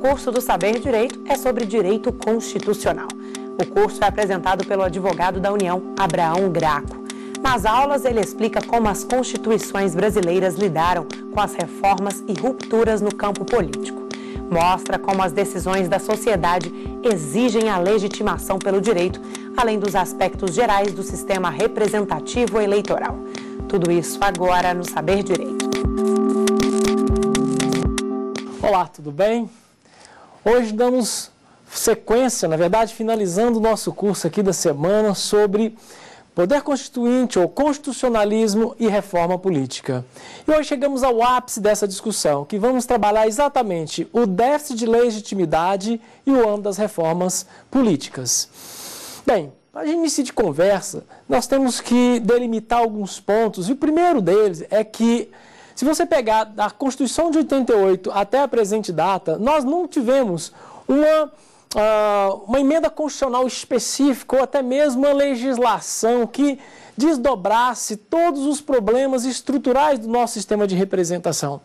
curso do Saber Direito é sobre direito constitucional. O curso é apresentado pelo advogado da União, Abraão Graco. Nas aulas, ele explica como as constituições brasileiras lidaram com as reformas e rupturas no campo político. Mostra como as decisões da sociedade exigem a legitimação pelo direito, além dos aspectos gerais do sistema representativo eleitoral. Tudo isso agora no Saber Direito. Olá, tudo bem? Hoje damos sequência, na verdade, finalizando o nosso curso aqui da semana sobre poder constituinte ou constitucionalismo e reforma política. E hoje chegamos ao ápice dessa discussão, que vamos trabalhar exatamente o déficit de legitimidade e o ano das reformas políticas. Bem, para iniciar de conversa, nós temos que delimitar alguns pontos, e o primeiro deles é que se você pegar a Constituição de 88 até a presente data, nós não tivemos uma, ah, uma emenda constitucional específica ou até mesmo uma legislação que desdobrasse todos os problemas estruturais do nosso sistema de representação.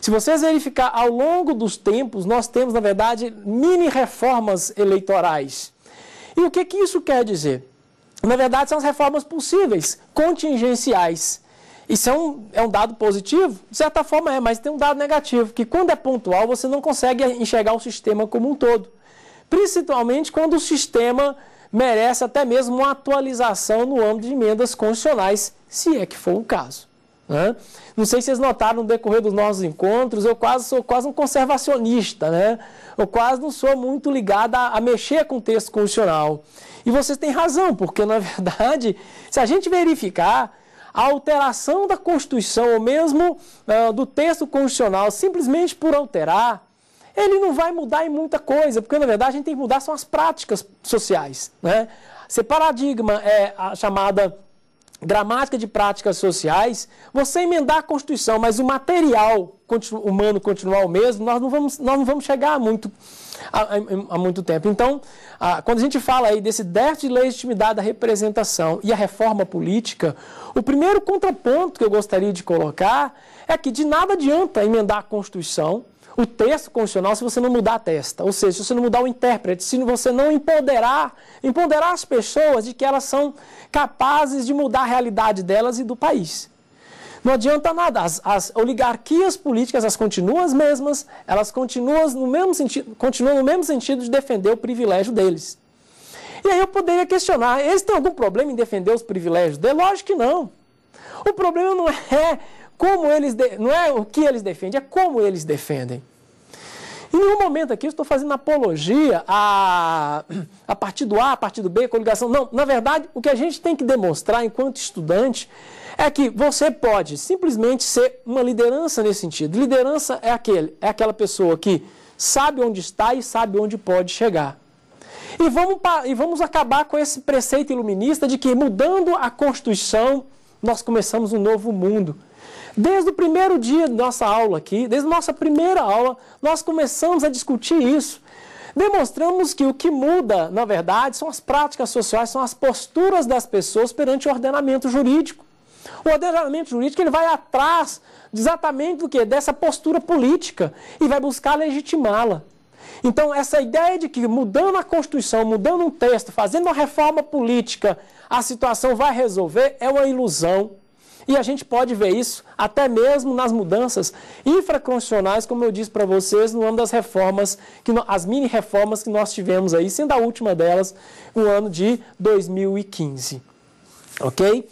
Se vocês verificar ao longo dos tempos, nós temos, na verdade, mini reformas eleitorais. E o que, que isso quer dizer? Na verdade, são as reformas possíveis, contingenciais. Isso é um, é um dado positivo? De certa forma é, mas tem um dado negativo, que quando é pontual você não consegue enxergar o sistema como um todo. Principalmente quando o sistema merece até mesmo uma atualização no âmbito de emendas constitucionais, se é que for o caso. Né? Não sei se vocês notaram no decorrer dos nossos encontros, eu quase sou quase um conservacionista, né? Eu quase não sou muito ligado a, a mexer com o texto constitucional. E vocês têm razão, porque na verdade, se a gente verificar, a alteração da Constituição ou mesmo uh, do texto constitucional simplesmente por alterar, ele não vai mudar em muita coisa, porque na verdade a gente tem que mudar são as práticas sociais. Né? Se paradigma é a chamada gramática de práticas sociais, você emendar a Constituição, mas o material humano continuar o mesmo, nós não vamos, nós não vamos chegar a muito, a, a muito tempo. Então, a, quando a gente fala aí desse déficit de legitimidade da representação e a reforma política, o primeiro contraponto que eu gostaria de colocar é que de nada adianta emendar a Constituição, o texto constitucional, se você não mudar a testa. Ou seja, se você não mudar o intérprete, se você não empoderar, empoderar as pessoas de que elas são capazes de mudar a realidade delas e do país. Não adianta nada. As, as, oligarquias políticas elas continuam as mesmas, elas continuam no, mesmo sentido, continuam no mesmo sentido de defender o privilégio deles. E aí eu poderia questionar: eles têm algum problema em defender os privilégios? É lógico que não. O problema não é como eles de... não é o que eles defendem, é como eles defendem. Em nenhum momento aqui eu estou fazendo apologia a, a partido A, a partido B, coligação. Não, na verdade, o que a gente tem que demonstrar enquanto estudante é que você pode simplesmente ser uma liderança nesse sentido. Liderança é aquele, é aquela pessoa que sabe onde está e sabe onde pode chegar. E vamos, e vamos acabar com esse preceito iluminista de que mudando a Constituição nós começamos um novo mundo. Desde o primeiro dia da nossa aula aqui, desde a nossa primeira aula, nós começamos a discutir isso. Demonstramos que o que muda, na verdade, são as práticas sociais, são as posturas das pessoas perante o ordenamento jurídico. O ordenamento jurídico ele vai atrás exatamente do que dessa postura política e vai buscar legitimá-la. Então, essa ideia de que mudando a Constituição, mudando um texto, fazendo uma reforma política, a situação vai resolver é uma ilusão. E a gente pode ver isso até mesmo nas mudanças infraconstitucionais, como eu disse para vocês, no ano das reformas, que no, as mini reformas que nós tivemos aí, sendo a última delas o ano de 2015. Ok?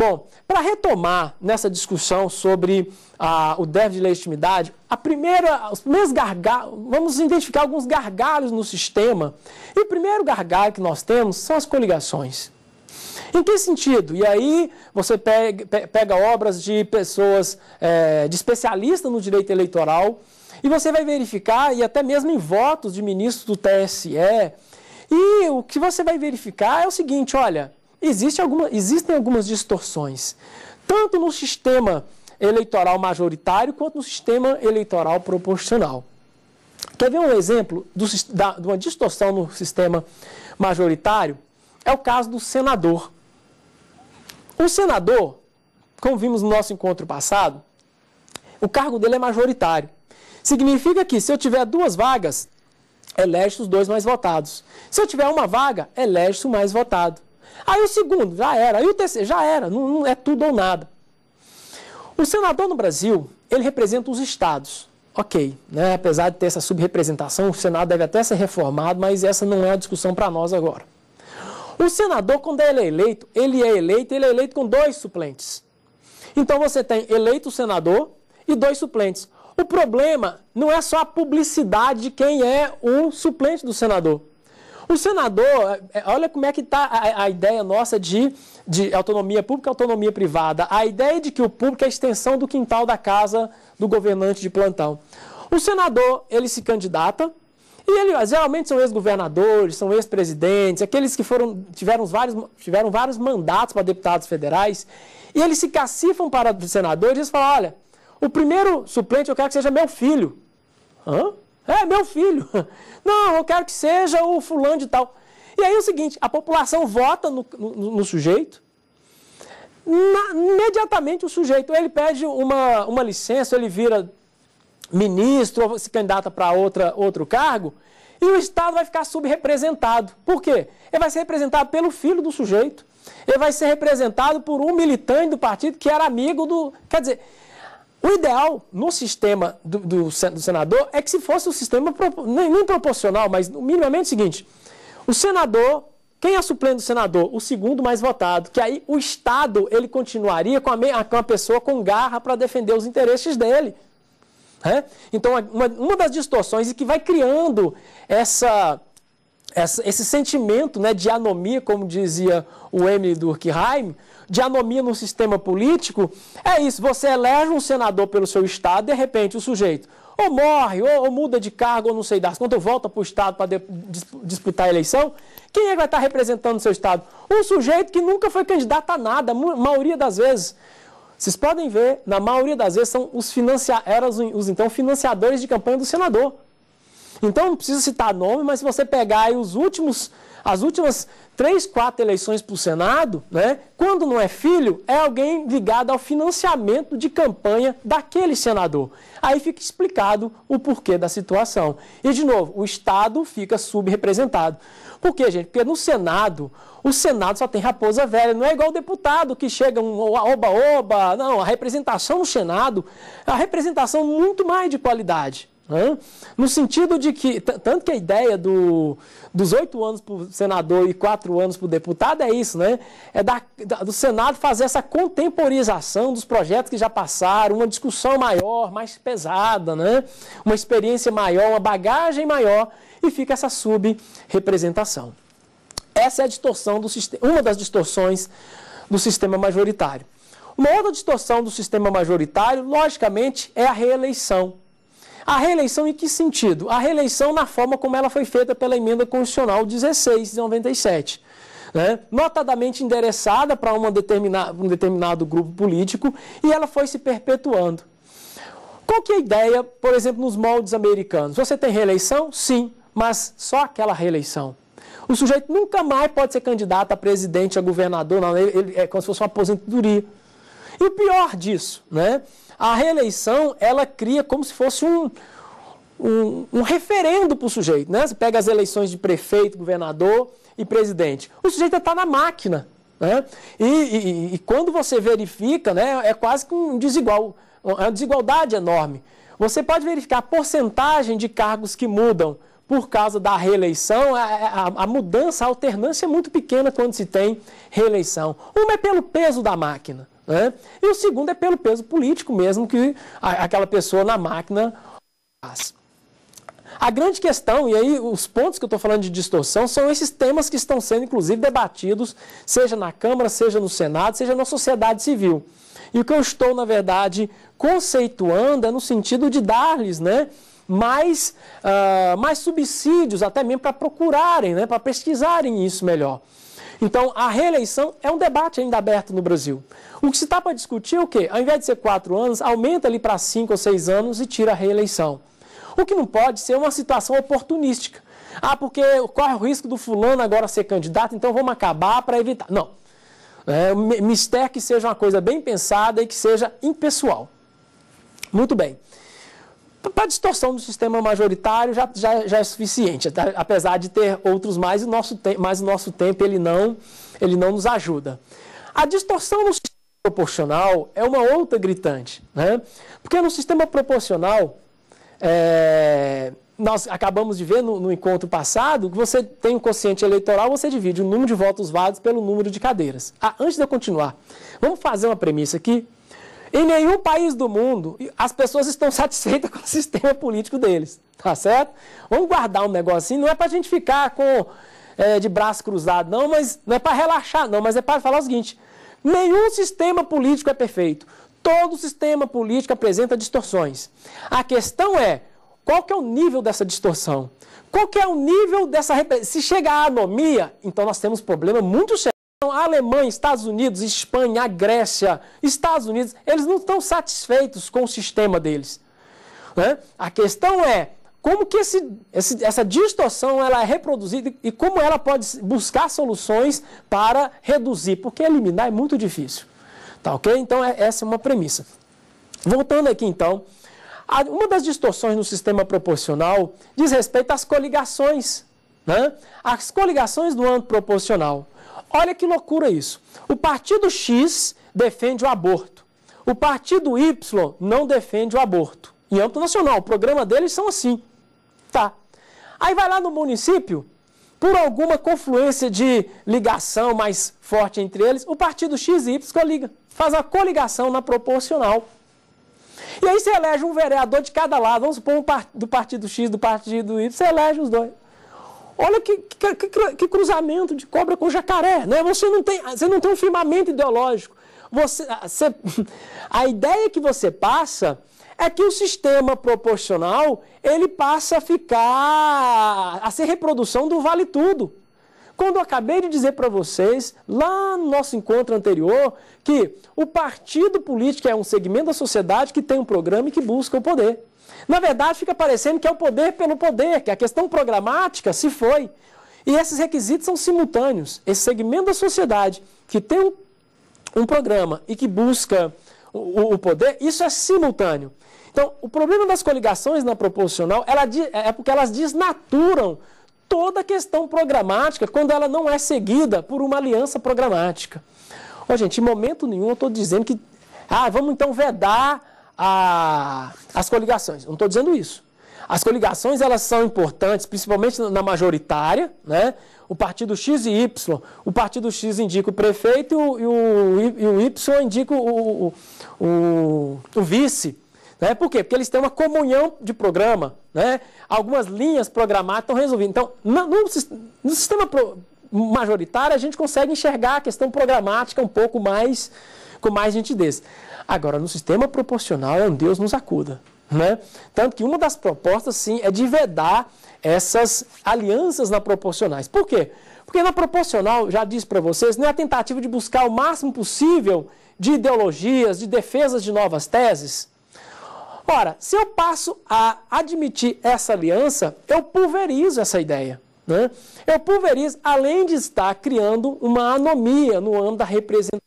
Bom, para retomar nessa discussão sobre ah, o déficit de legitimidade, a primeira, os primeiros gargalos, vamos identificar alguns gargalos no sistema. E o primeiro gargalho que nós temos são as coligações. Em que sentido? E aí você pega, pega obras de pessoas, é, de especialistas no direito eleitoral, e você vai verificar, e até mesmo em votos de ministros do TSE, e o que você vai verificar é o seguinte, olha, Existe alguma, existem algumas distorções, tanto no sistema eleitoral majoritário quanto no sistema eleitoral proporcional. Quer ver um exemplo do, da, de uma distorção no sistema majoritário? É o caso do senador. O senador, como vimos no nosso encontro passado, o cargo dele é majoritário. Significa que se eu tiver duas vagas, elege é os dois mais votados. Se eu tiver uma vaga, elege é o mais votado. Aí o segundo, já era. Aí o terceiro, já era. Não, não é tudo ou nada. O senador no Brasil, ele representa os estados. Ok, né? apesar de ter essa subrepresentação, o Senado deve até ser reformado, mas essa não é a discussão para nós agora. O senador, quando é ele é eleito, ele é eleito, ele é eleito com dois suplentes. Então você tem eleito o senador e dois suplentes. O problema não é só a publicidade de quem é o suplente do senador. O senador, é, é, olha como é que está a, a, ideia nossa de, de autonomia pública e autonomia privada. A ideia de que o público é a extensão do quintal da casa do governante de plantão. O senador, ele se candidata, e ele, geralmente são ex-governadores, são ex-presidentes, aqueles que foram, tiveram, vários, tiveram vários mandatos para deputados federais, e eles se cacifam para senadores e eles falam, olha, o primeiro suplente eu quero que seja meu filho. Hã? É meu filho. Não, eu quero que seja o fulano de tal. E aí é o seguinte, a população vota no, no, no sujeito, na, imediatamente o sujeito, ele pede uma, uma licença, ele vira ministro, ou se candidata para outra, outro cargo, e o Estado vai ficar subrepresentado. Por quê? Ele vai ser representado pelo filho do sujeito, ele vai ser representado por um militante do partido que era amigo do... Quer dizer, o ideal no sistema do, do, senador é que se fosse um sistema, nem, nem proporcional, mas minimamente o seguinte: o senador quem é suplente do senador? O segundo mais votado. Que aí o Estado ele continuaria com a, com a pessoa com garra para defender os interesses dele. É? Então, uma, uma das distorções e que vai criando essa esse sentimento né, de anomia, como dizia o Emily Durkheim, de anomia no sistema político, é isso. Você elege um senador pelo seu estado, de repente o sujeito ou morre, ou, ou muda de cargo, ou não sei das contas, volta para o estado para disputar a eleição. Quem é que vai estar tá representando o seu estado? Um sujeito que nunca foi candidato a nada, a maioria das vezes. Vocês podem ver, na maioria das vezes, são os financia... eram os, os então financiadores de campanha do senador. Então não precisa citar nome, mas se você pegar os últimos, as últimas três, quatro eleições para o Senado, né, quando não é filho, é alguém ligado ao financiamento de campanha daquele senador. Aí fica explicado o porquê da situação. E, de novo, o Estado fica subrepresentado. Por quê, gente? Porque no Senado, o Senado só tem raposa velha, não é igual o deputado que chega um oba-oba. Não, a representação no Senado é a representação muito mais de qualidade. Né? No sentido de que, tanto que a ideia do, dos oito anos para o senador e quatro anos para o deputado é isso, né? É da, da, do Senado fazer essa contemporização dos projetos que já passaram, uma discussão maior, mais pesada, né? Uma experiência maior, uma bagagem maior, e fica essa subrepresentação. Essa é a distorção do sistema, uma das distorções do sistema majoritário. Uma outra distorção do sistema majoritário, logicamente, é a reeleição. A reeleição em que sentido? A reeleição na forma como ela foi feita pela emenda constitucional 16 de 97. Né? notadamente endereçada para um determinado grupo político, e ela foi se perpetuando. Qual que é a ideia, por exemplo, nos moldes americanos? Você tem reeleição? Sim, mas só aquela reeleição. O sujeito nunca mais pode ser candidato a presidente, a governador, não, ele, ele é como se fosse uma aposentadoria. E o pior disso, né? a reeleição ela cria como se fosse um, um, um referendo para o sujeito. Né? Você pega as eleições de prefeito, governador e presidente. O sujeito está na máquina. Né? E, e, e, quando você verifica, né, é quase que um desigual, uma desigualdade enorme. Você pode verificar a porcentagem de cargos que mudam por causa da reeleição, a, a, a, mudança, a alternância é muito pequena quando se tem reeleição. Uma é pelo peso da máquina. Né? E o segundo é pelo peso político mesmo que a, aquela pessoa na máquina faz. A grande questão, e aí os pontos que eu estou falando de distorção, são esses temas que estão sendo, inclusive, debatidos, seja na Câmara, seja no Senado, seja na sociedade civil. E o que eu estou, na verdade, conceituando é no sentido de dar-lhes né, mais, uh, mais subsídios, até mesmo para procurarem, né, para pesquisarem isso melhor. Então, a reeleição é um debate ainda aberto no Brasil. O que se está para discutir é o quê? Ao invés de ser quatro anos, aumenta ali para cinco ou seis anos e tira a reeleição. O que não pode ser uma situação oportunística. Ah, porque corre o risco do fulano agora ser candidato, então vamos acabar para evitar. Não. É, mistério que seja uma coisa bem pensada e que seja impessoal. Muito bem para a distorção do sistema majoritário já, já, já é suficiente, tá? apesar de ter outros mais, o nosso mas o nosso tempo ele não, ele não nos ajuda. A distorção no sistema proporcional é uma outra gritante, né? porque no sistema proporcional, é, nós acabamos de ver no, no encontro passado, que você tem o um quociente eleitoral, você divide o número de votos válidos pelo número de cadeiras. Ah, antes de eu continuar, vamos fazer uma premissa aqui em nenhum país do mundo as pessoas estão satisfeitas com o sistema político deles, tá certo? Vamos guardar um negócio assim, não é para a gente ficar com é, de braço cruzado, não, mas não é para relaxar, não, mas é para falar o seguinte: nenhum sistema político é perfeito. Todo sistema político apresenta distorções. A questão é qual que é o nível dessa distorção, qual que é o nível dessa se chegar à anomia, então nós temos problema muito sério. Então, a Alemanha, Estados Unidos, Espanha, Grécia, Estados Unidos, eles não estão satisfeitos com o sistema deles. Né? A questão é como que esse, esse, essa distorção ela é reproduzida e como ela pode buscar soluções para reduzir, porque eliminar é muito difícil. Tá ok? Então, é, essa é uma premissa. Voltando aqui então, uma das distorções no sistema proporcional diz respeito às coligações. Né? As coligações do ano proporcional. Olha que loucura isso. O partido X defende o aborto. O partido Y não defende o aborto. Em âmbito nacional, o programa deles são assim. Tá. Aí vai lá no município, por alguma confluência de ligação mais forte entre eles, o partido X e Y liga, faz a coligação na proporcional. E aí você elege um vereador de cada lado, vamos supor um do partido X, do partido Y, você elege os dois. Olha que, que, que, que, cruzamento de cobra com jacaré, né? Você não tem, você não tem um firmamento ideológico. Você, você, a ideia que você passa é que o sistema proporcional ele passa a ficar a ser reprodução do vale tudo. Quando eu acabei de dizer para vocês, lá no nosso encontro anterior, que o partido político é um segmento da sociedade que tem um programa e que busca o poder. Na verdade, fica parecendo que é o poder pelo poder, que é a questão programática se foi. E esses requisitos são simultâneos. Esse segmento da sociedade que tem um, um programa e que busca o, o, poder, isso é simultâneo. Então, o problema das coligações na proporcional ela, é, é porque elas desnaturam toda a questão programática quando ela não é seguida por uma aliança programática. Ó, gente, em momento nenhum eu estou dizendo que, ah, vamos então vedar a, as coligações. Não estou dizendo isso. As coligações elas são importantes, principalmente na majoritária, né? O partido X e Y, o partido X indica o prefeito e o, e o Y indica o, o, o, o vice. Né? Por quê? Porque eles têm uma comunhão de programa, né? algumas linhas programadas estão resolvidas. Então, no, no sistema majoritário, a gente consegue enxergar a questão programática um pouco mais, com mais nitidez. Agora, no sistema proporcional é um Deus nos acuda. Né? Tanto que uma das propostas, sim, é de vedar essas alianças na proporcionais. Por quê? Porque na proporcional, já disse para vocês, não é a tentativa de buscar o máximo possível de ideologias, de defesas de novas teses. Ora, se eu passo a admitir essa aliança, eu pulverizo essa ideia. Né? Eu pulverizo, além de estar criando uma anomia no âmbito da representação.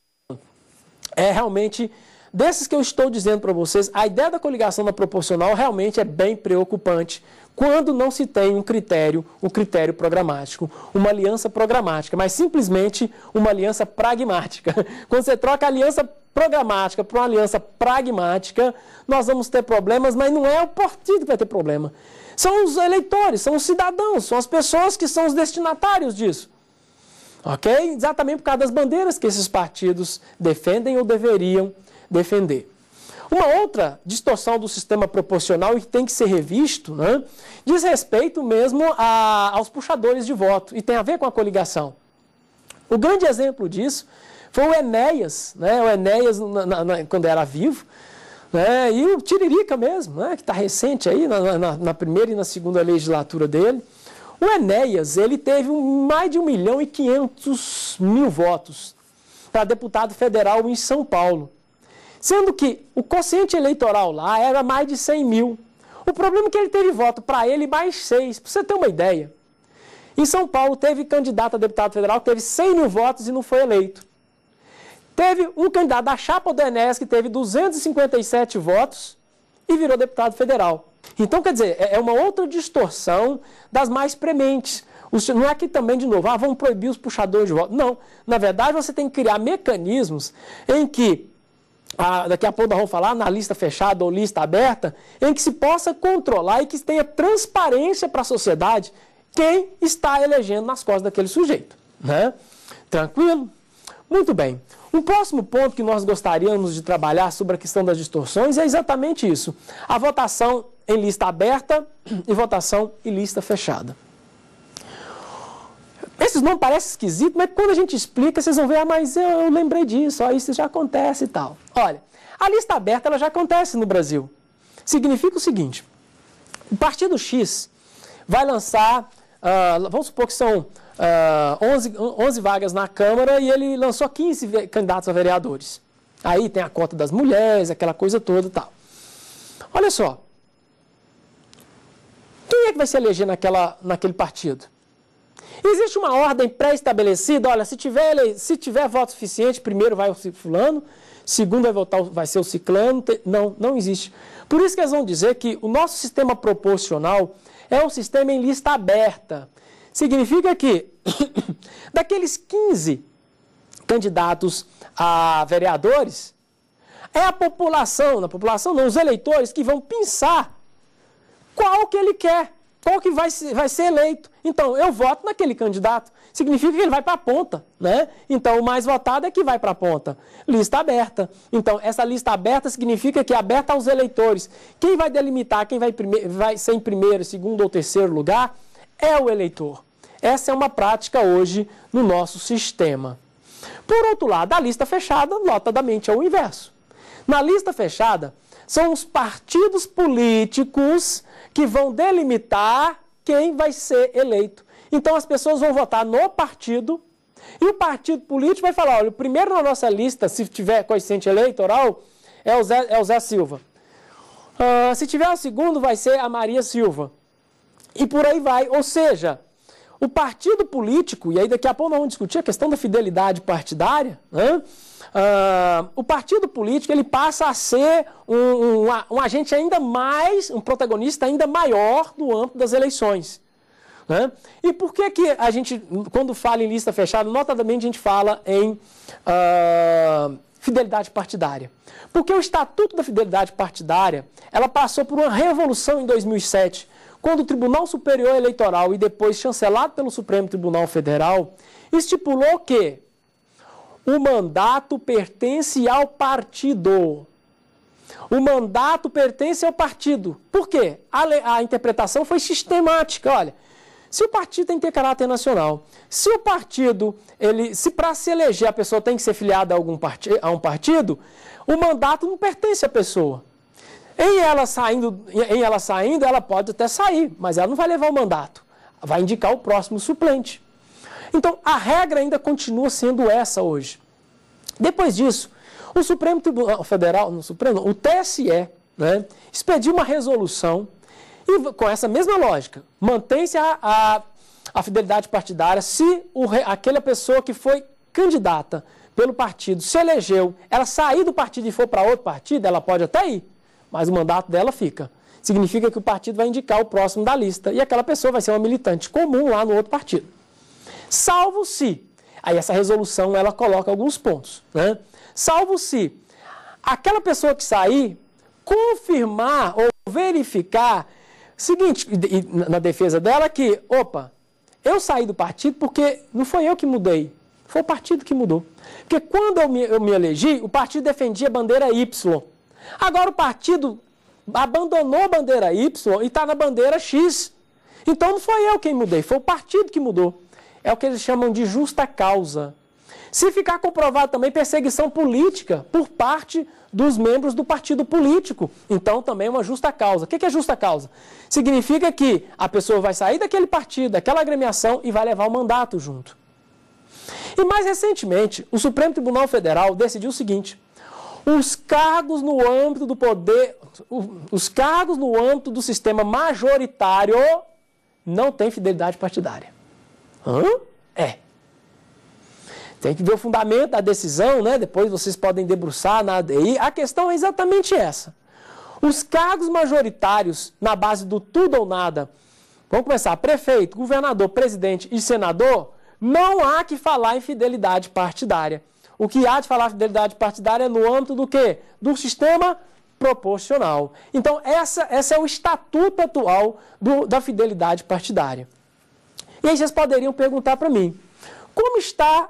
É realmente Desses que eu estou dizendo para vocês, a ideia da coligação da proporcional realmente é bem preocupante quando não se tem um critério, um critério programático, uma aliança programática, mas simplesmente uma aliança pragmática. Quando você troca a aliança programática para uma aliança pragmática, nós vamos ter problemas, mas não é o partido que vai ter problema. São os eleitores, são os cidadãos, são as pessoas que são os destinatários disso. Ok? Exatamente por causa das bandeiras que esses partidos defendem ou deveriam defender defender. Uma outra distorção do sistema proporcional e que tem que ser revisto né, diz respeito mesmo a, aos puxadores de voto e tem a ver com a coligação. O grande exemplo disso foi o Enéas, né, o Enéas na, na, quando era vivo, né, e o Tiririca mesmo, né, que está recente aí na, na, na primeira e na segunda legislatura dele. O Enéas, ele teve mais de 1 milhão e 500 mil votos para deputado federal em São Paulo. Sendo que o quociente eleitoral lá era mais de 100 mil. O problema é que ele teve voto para ele mais seis, para você ter uma ideia. Em São Paulo, teve candidato a deputado federal que teve 100 mil votos e não foi eleito. Teve um candidato da chapa do Enes que teve 257 votos e virou deputado federal. Então, quer dizer, é, é uma outra distorção das mais prementes. Não é que também, de novo, ah, vamos proibir os puxadores de voto. Não. Na verdade, você tem que criar mecanismos em que a, ah, daqui a pouco nós vamos falar, na lista fechada ou lista aberta, em que se possa controlar e que tenha transparência para a sociedade quem está elegendo nas costas daquele sujeito. Né? Tranquilo? Muito bem. Um próximo ponto que nós gostaríamos de trabalhar sobre a questão das distorções é exatamente isso: a votação em lista aberta e votação em lista fechada. Esses nomes parecem esquisitos, mas quando a gente explica, vocês vão ver, ah, mas eu, eu lembrei disso, aí isso já acontece e tal. Olha, a lista aberta ela já acontece no Brasil. Significa o seguinte: o partido X vai lançar, uh, vamos supor que são uh, 11, 11 vagas na Câmara e ele lançou 15 candidatos a vereadores. Aí tem a cota das mulheres, aquela coisa toda e tal. Olha só. Quem é que vai se eleger naquela, naquele partido? Existe uma ordem pré-estabelecida, olha, se tiver, se tiver voto suficiente, primeiro vai o fulano, segundo vai votar, vai ser o ciclano. Não, não existe. Por isso que eles vão dizer que o nosso sistema proporcional é um sistema em lista aberta. Significa que daqueles 15 candidatos a vereadores, é a população, na população não, os eleitores que vão pensar qual que ele quer qual então, que vai, vai ser eleito. Então, eu voto naquele candidato. Significa que ele vai para a ponta, né? Então, o mais votado é que vai para a ponta. Lista aberta. Então, essa lista aberta significa que é aberta aos eleitores. Quem vai delimitar quem vai, vai ser em primeiro, segundo ou terceiro lugar é o eleitor. Essa é uma prática hoje no nosso sistema. Por outro lado, a lista fechada, notadamente, é o inverso. Na lista fechada, são os partidos políticos que vão delimitar quem vai ser eleito. Então as pessoas vão votar no partido e o partido político vai falar: olha, o primeiro na nossa lista, se tiver coeficiente eleitoral, é o Zé, é o Zé Silva. Uh, se tiver o segundo, vai ser a Maria Silva. E por aí vai. Ou seja, o partido político, e aí daqui a pouco nós vamos discutir a questão da fidelidade partidária, né? Uh, o partido político ele passa a ser um, um, um, agente ainda mais, um protagonista ainda maior no âmbito das eleições. Né? E por que, que a gente, quando fala em lista fechada, notadamente a gente fala em uh, fidelidade partidária? Porque o Estatuto da Fidelidade Partidária ela passou por uma revolução em 2007, quando o Tribunal Superior Eleitoral e depois chancelado pelo Supremo Tribunal Federal estipulou que o mandato pertence ao partido. O mandato pertence ao partido. Por quê? A, a, interpretação foi sistemática. Olha, se o partido tem que ter caráter nacional, se o partido, ele, se para se eleger a pessoa tem que ser filiada a, algum a um partido, o mandato não pertence à pessoa. Em ela, saindo, em ela saindo, ela pode até sair, mas ela não vai levar o mandato. Vai indicar o próximo suplente. Então, a regra ainda continua sendo essa hoje. Depois disso, o Supremo Tribunal Federal, no Supremo, o TSE, né, expediu uma resolução e, com essa mesma lógica. Mantém-se a, a, a, fidelidade partidária se o, aquela pessoa que foi candidata pelo partido se elegeu, ela sair do partido e for para outro partido, ela pode até ir, mas o mandato dela fica. Significa que o partido vai indicar o próximo da lista e aquela pessoa vai ser uma militante comum lá no outro partido. Salvo se, aí essa resolução ela coloca alguns pontos, né? Salvo se aquela pessoa que sair confirmar ou verificar, seguinte, na defesa dela, que, opa, eu saí do partido porque não foi eu que mudei, foi o partido que mudou. Porque quando eu me, eu me elegi, o partido defendia a bandeira Y. Agora o partido abandonou a bandeira Y e está na bandeira X. Então não foi eu quem mudei, foi o partido que mudou. É o que eles chamam de justa causa. Se ficar comprovado também perseguição política por parte dos membros do partido político, então também é uma justa causa. O que é justa causa? Significa que a pessoa vai sair daquele partido, daquela agremiação e vai levar o mandato junto. E mais recentemente, o Supremo Tribunal Federal decidiu o seguinte: os cargos no âmbito do poder, os cargos no âmbito do sistema majoritário não têm fidelidade partidária. Hã? É. Tem que ver o fundamento da decisão, né? Depois vocês podem debruçar na ADI. A questão é exatamente essa. Os cargos majoritários na base do tudo ou nada. Vamos começar. Prefeito, governador, presidente e senador, não há que falar em fidelidade partidária. O que há de falar em fidelidade partidária é no âmbito do quê? Do sistema proporcional. Então, essa, essa é o estatuto atual do, da fidelidade partidária. E aí vocês poderiam perguntar para mim, como está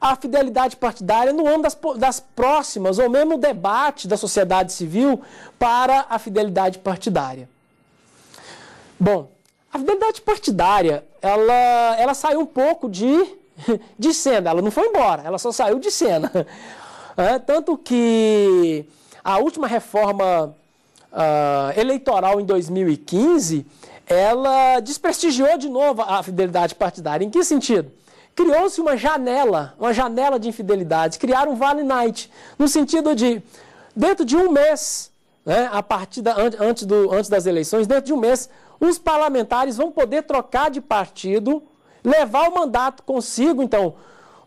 a fidelidade partidária no âmbito das, das próximas, ou mesmo o debate da sociedade civil para a fidelidade partidária? Bom, a fidelidade partidária, ela, ela saiu um pouco de, de cena, ela não foi embora, ela só saiu de cena. É, tanto que a última reforma uh, eleitoral em 2015 ela desprestigiou de novo a fidelidade partidária. Em que sentido? Criou-se uma janela, uma janela de infidelidade, criaram um vale night, no sentido de, dentro de um mês, né, a partir da, antes, do, antes das eleições, dentro de um mês, os parlamentares vão poder trocar de partido, levar o mandato consigo, então,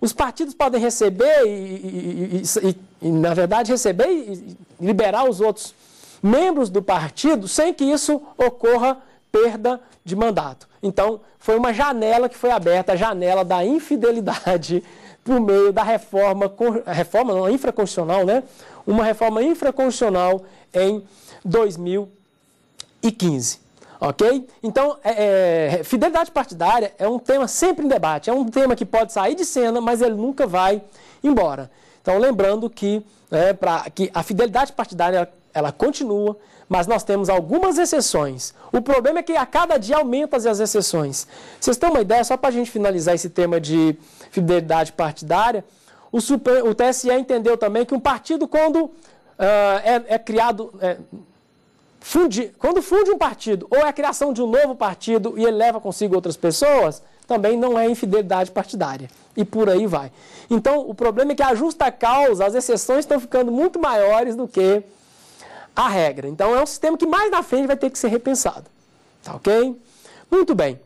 os partidos podem receber e, e, e, e na verdade, receber e liberar os outros membros do partido sem que isso ocorra perda de mandato. Então, foi uma janela que foi aberta, a janela da infidelidade por meio da reforma, reforma não, infraconstitucional, né? Uma reforma infraconstitucional em 2015. Ok? Então, é, é, fidelidade partidária é um tema sempre em debate, é um tema que pode sair de cena, mas ele nunca vai embora. Então, lembrando que, é, pra, que a fidelidade partidária ela continua, mas nós temos algumas exceções. O problema é que a cada dia aumentam as exceções. Vocês têm uma ideia, só para a gente finalizar esse tema de fidelidade partidária, o, super, o TSE entendeu também que um partido, quando uh, é, é, criado. É, funde, quando funde um partido, ou é a criação de um novo partido e ele leva consigo outras pessoas, também não é infidelidade partidária. E por aí vai. Então, o problema é que a justa causa, as exceções estão ficando muito maiores do que a regra. Então é um sistema que mais na frente vai ter que ser repensado. Tá ok? Muito bem.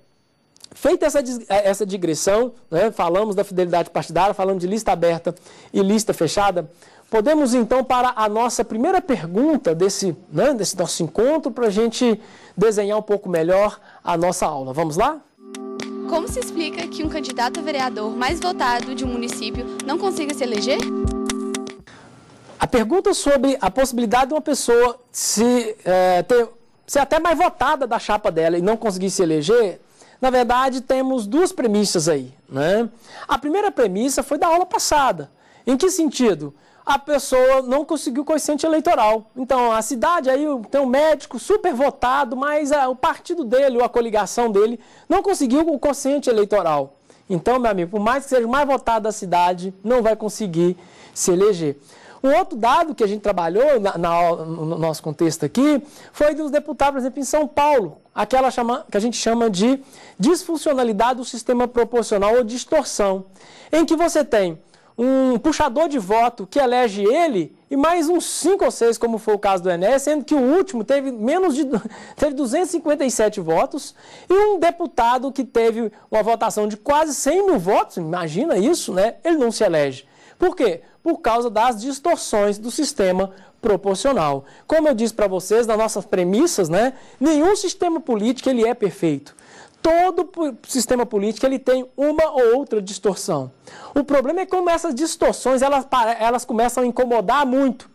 Feita essa, eh, essa digressão, né, falamos da fidelidade partidária, falamos de lista aberta e lista fechada, podemos então para a nossa primeira pergunta desse, né, desse nosso encontro para a gente desenhar um pouco melhor a nossa aula. Vamos lá? Como se explica que um candidato a vereador mais votado de um município não consiga se eleger? A pergunta sobre a possibilidade de uma pessoa se, é, ter, ser até mais votada da chapa dela e não conseguir se eleger, na verdade, temos duas premissas aí. Né? A primeira premissa foi da aula passada. Em que sentido? A pessoa não conseguiu coeficiente eleitoral. Então, a cidade aí tem um médico super votado, mas a, é, o partido dele ou a coligação dele não conseguiu o coeficiente eleitoral. Então, meu amigo, por mais que seja o mais votado da cidade, não vai conseguir se eleger. Um outro dado que a gente trabalhou na, na, no nosso contexto aqui foi dos deputados, por exemplo, em São Paulo, aquela chama, que a gente chama de disfuncionalidade do sistema proporcional ou distorção, em que você tem um puxador de voto que elege ele e mais uns 5 ou 6, como foi o caso do Enéas, sendo que o último teve menos de teve 257 votos, e um deputado que teve uma votação de quase 100 mil votos, imagina isso, né? Ele não se elege. Por quê? Por causa das distorções do sistema proporcional. Como eu disse para vocês nas nossas premissas, né? Nenhum sistema político ele é perfeito. Todo sistema político ele tem uma ou outra distorção. O problema é como essas distorções elas, elas começam a incomodar muito.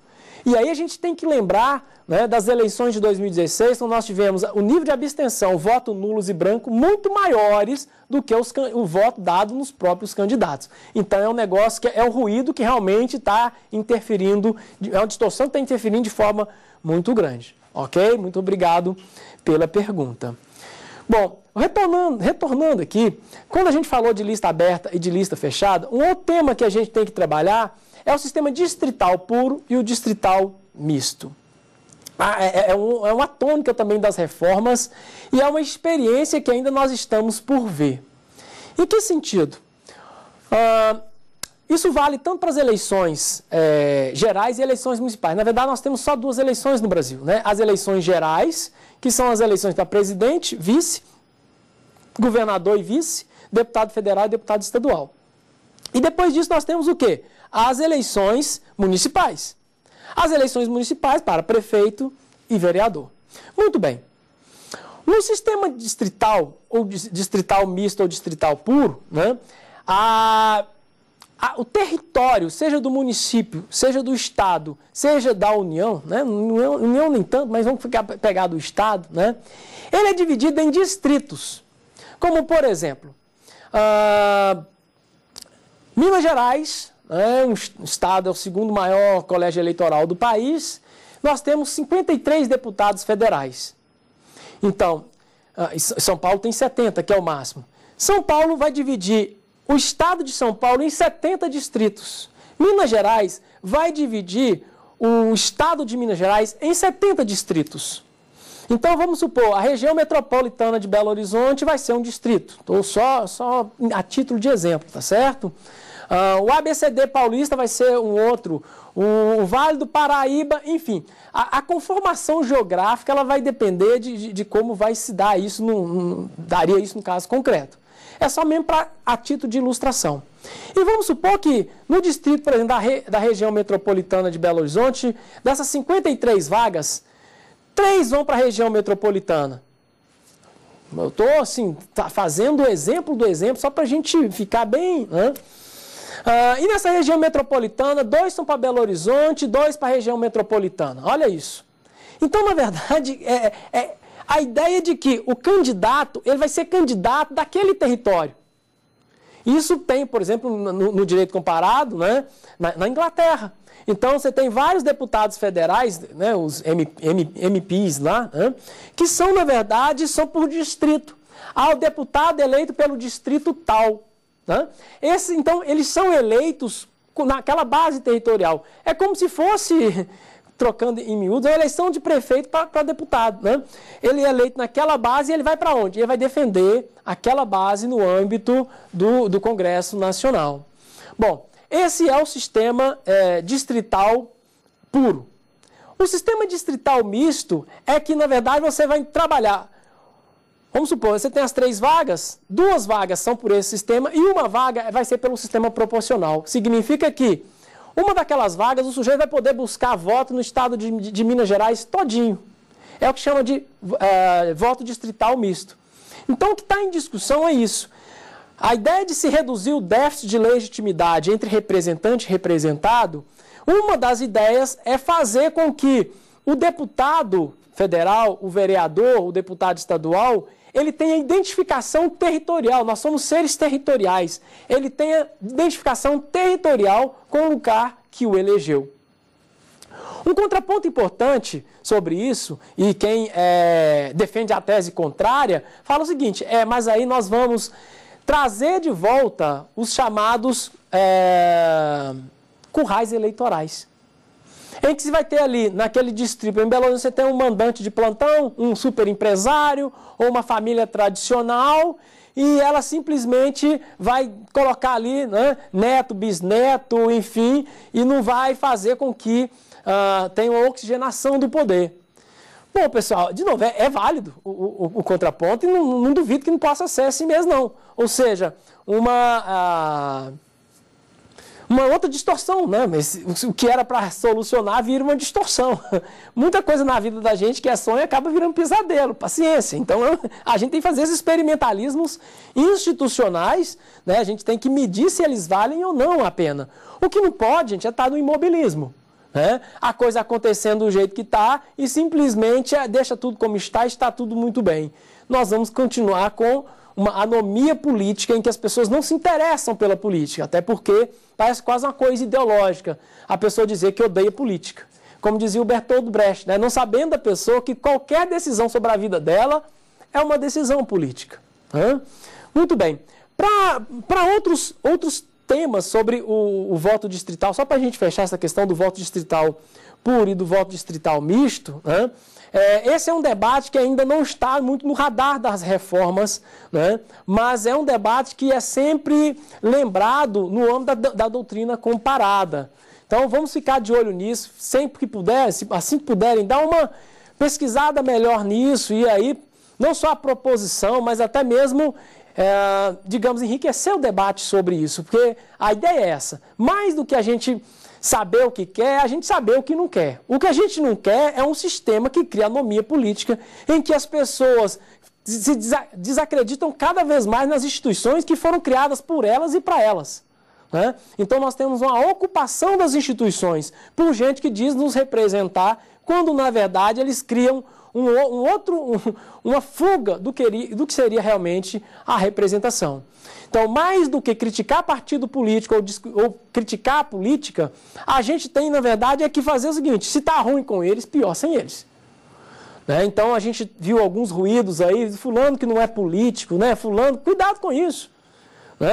E aí a gente tem que lembrar né, das eleições de 2016, onde nós tivemos o nível de abstenção, voto nulos e branco muito maiores do que os, o voto dado nos próprios candidatos. Então é um negócio que é o é um ruído que realmente está interferindo, é uma distorção que está interferindo de forma muito grande. Ok? Muito obrigado pela pergunta. Bom, retornando, retornando aqui, quando a gente falou de lista aberta e de lista fechada, um outro tema que a gente tem que trabalhar é o sistema distrital puro e o distrital misto. Ah, é, é, é, um, é uma tônica também das reformas e é uma experiência que ainda nós estamos por ver. Em que sentido? Uh, isso vale tanto para as eleições é, gerais e eleições municipais. Na verdade, nós temos só duas eleições no Brasil: né? as eleições gerais, que são as eleições para presidente, vice, governador e vice, deputado federal e deputado estadual. E depois disso, nós temos o quê? As eleições municipais as eleições municipais para prefeito e vereador. Muito bem. No sistema distrital, ou distrital misto ou distrital puro, né, a, a, o território, seja do município, seja do Estado, seja da União, né, União, é, União nem tanto, mas vamos ficar, pegar do Estado, né, ele é dividido em distritos. Como, por exemplo, uh, Minas Gerais é um estado, é o segundo maior colégio eleitoral do país, nós temos 53 deputados federais. Então, ah, São Paulo tem 70, que é o máximo. São Paulo vai dividir o estado de São Paulo em 70 distritos. Minas Gerais vai dividir o estado de Minas Gerais em 70 distritos. Então, vamos supor, a região metropolitana de Belo Horizonte vai ser um distrito. Estou só, só a título de exemplo, tá certo? Uh, o ABCD paulista vai ser um outro, o Vale do Paraíba, enfim. A, a conformação geográfica ela vai depender de, de, de como vai se dar isso, no, no, daria isso no caso concreto. É só mesmo para a título de ilustração. E vamos supor que no distrito, por exemplo, da, re, da região metropolitana de Belo Horizonte, dessas 53 vagas, três vão para a região metropolitana. Eu estou assim, tá fazendo o exemplo do exemplo, só para a gente ficar bem. Né? Ah, e nessa região metropolitana, dois são para Belo Horizonte, dois para a região metropolitana. Olha isso. Então, na verdade, é, é, é, a ideia de que o candidato ele vai ser candidato daquele território. Isso tem, por exemplo, no, no direito comparado, né, na, na, Inglaterra. Então, você tem vários deputados federais, né, os M, M, MPs lá, né, que são, na verdade, são por distrito. Há ah, o deputado é eleito pelo distrito tal. Né? Esses, então, eles são eleitos naquela base territorial. É como se fosse, trocando em miúdos, a eleição de prefeito para deputado. Né? Ele é eleito naquela base e ele vai para onde? Ele vai defender aquela base no âmbito do, do Congresso Nacional. Bom, esse é o sistema é, distrital puro. O sistema distrital misto é que, na verdade, você vai trabalhar Vamos supor, você tem as três vagas, duas vagas são por esse sistema e uma vaga é, vai ser pelo sistema proporcional. Significa que uma daquelas vagas o sujeito vai poder buscar voto no estado de, de, Minas Gerais todinho. É o que chama de é, voto distrital misto. Então o que está em discussão é isso. A ideia de se reduzir o déficit de legitimidade entre representante e representado, uma das ideias é fazer com que o deputado federal, o vereador, o deputado estadual, ele tem a identificação territorial, nós somos seres territoriais. Ele tem a identificação territorial com o lugar que o elegeu. Um contraponto importante sobre isso, e quem é, defende a tese contrária, fala o seguinte: é, mas aí nós vamos trazer de volta os chamados é, currais eleitorais em que se vai ter ali, naquele distrito, em Belo Horizonte, você tem um mandante de plantão, um super empresário ou uma família tradicional e ela simplesmente vai colocar ali né, neto, bisneto, enfim, e não vai fazer com que uh, tenha uma oxigenação do poder. Bom, pessoal, de novo, é, é válido o, o, o, contraponto e não, não, duvido que não possa ser assim mesmo, não. Ou seja, uma. Uh, uma outra distorção, né? Mas o que era para solucionar vira uma distorção. Muita coisa na vida da gente que é sonho acaba virando pesadelo, paciência. Então a gente tem que fazer esses experimentalismos institucionais, né? A gente tem que medir se eles valem ou não a pena. O que não pode, gente, é estar tá no imobilismo. Né? A coisa acontecendo do jeito que está e simplesmente é, deixa tudo como está, está tudo muito bem. Nós vamos continuar com uma anomia política em que as pessoas não se interessam pela política, até porque parece quase uma coisa ideológica a pessoa dizer que odeia política. Como dizia o Bertoldo Brecht, né? não sabendo a pessoa que qualquer decisão sobre a vida dela é uma decisão política. Muito bem. Para outros, outros temas sobre o, o voto distrital, só para a gente fechar essa questão do voto distrital puro e do voto distrital misto, né? É, esse é um debate que ainda não está muito no radar das reformas, né? mas é um debate que é sempre lembrado no âmbito da, da doutrina comparada. Então vamos ficar de olho nisso, sempre que puder, assim que puderem, dar uma pesquisada melhor nisso e aí não só a proposição, mas até mesmo, é, digamos, enriquecer o debate sobre isso, porque a ideia é essa. Mais do que a gente saber o que quer, a gente saber o que não quer. O que a gente não quer é um sistema que cria anomia política, em que as pessoas se desacreditam cada vez mais nas instituições que foram criadas por elas e para elas. Né? Então nós temos uma ocupação das instituições por gente que diz nos representar, quando na verdade eles criam um, um outro, um, uma fuga do que, do que seria realmente a representação. Então, mais do que criticar partido político ou, ou criticar a política, a gente tem, na verdade, é que fazer o seguinte: se está ruim com eles, pior sem eles. Né? Então, a gente viu alguns ruídos aí, fulano que não é político, né? Fulano, cuidado com isso. Né?